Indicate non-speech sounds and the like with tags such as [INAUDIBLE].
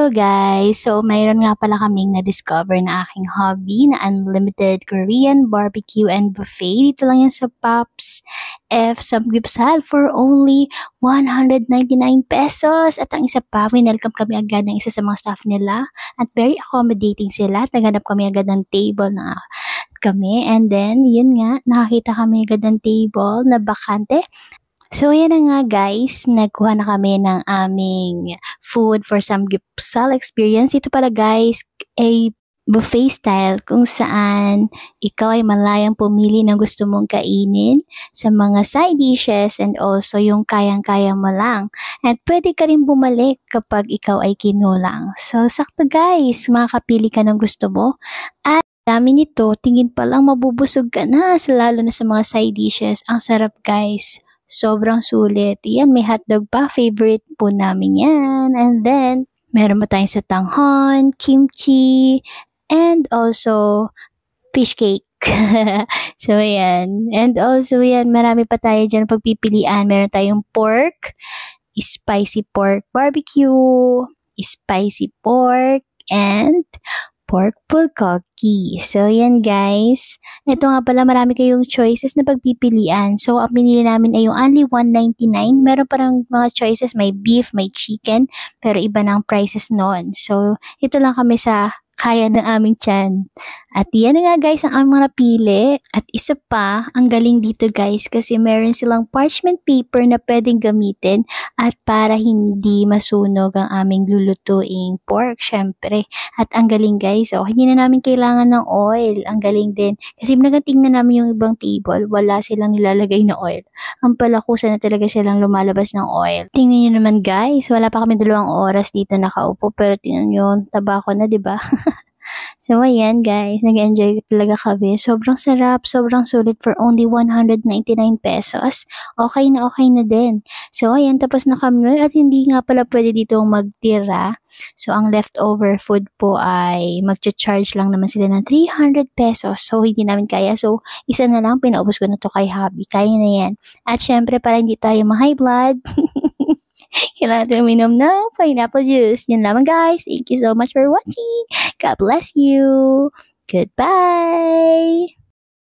Hello guys! So, mayroon nga pala kaming na-discover na aking hobby na unlimited Korean barbecue and buffet. Dito lang yan sa Pops F sa Gripsal for only 199 pesos. At ang isa pa, winelcome kami agad ng isa sa mga staff nila at very accommodating sila. At naghanap kami agad ng table na kami. And then, yun nga, nakakita kami agad ng table na bakante So, yan na nga guys, nagkuha na kami ng aming food for some Gipsal experience. Ito pala guys, a buffet style kung saan ikaw ay malayang pumili ng gusto mong kainin sa mga side dishes and also yung kayang-kaya mo lang. At pwede ka rin bumalik kapag ikaw ay kinulang. So, sakto guys, makakapili ka ng gusto mo. At dami nito, tingin pa lang mabubusog ka na, lalo na sa mga side dishes. Ang sarap guys. Sobrang sulit. Yan, may hotdog pa. Favorite po namin yan. And then, meron pa tayong satanghon, kimchi, and also fish cake. [LAUGHS] so, yan. And also, yan, marami pa tayo dyan pagpipilian. Meron tayong pork, spicy pork barbecue, spicy pork, and pork bulgogi. So, yan guys. Ito nga pala marami kayong choices na pagpipilian. So, ang pinili namin ay yung only 199. Meron parang mga choices, may beef, may chicken, pero iba ng prices noon. So, ito lang kami sa kaya ng aming tiyan. At yan na nga guys ang aming napili. At isa pa, ang galing dito guys kasi meron silang parchment paper na pwedeng gamitin at para hindi masunog ang aming lulutuing pork syempre. At ang galing guys, oh, hindi na namin kailangan ng oil. Ang galing din. Kasi nagatingnan namin yung ibang table, wala silang nilalagay na oil. Ang palakusan na talaga silang lumalabas ng oil. Tingnan nyo naman guys, wala pa kami dalawang oras dito nakaupo pero tingnan nyo, tabako na ba diba? [LAUGHS] So, ayan guys, nag-enjoy talaga kami. Sobrang sarap, sobrang sulit for only 199 pesos. Okay na okay na din. So, ayan, tapos na kami at hindi nga pala pwede dito magtira. So, ang leftover food po ay magcha-charge lang naman sila ng 300 pesos. So, hindi namin kaya. So, isa na lang, pinaubos ko na to kay Habi. Kaya na yan. At syempre, para hindi tayo ma-high blood. [LAUGHS] Kailangan natin uminom ng pineapple juice. Yan lamang guys. Thank you so much for watching. God bless you. Goodbye.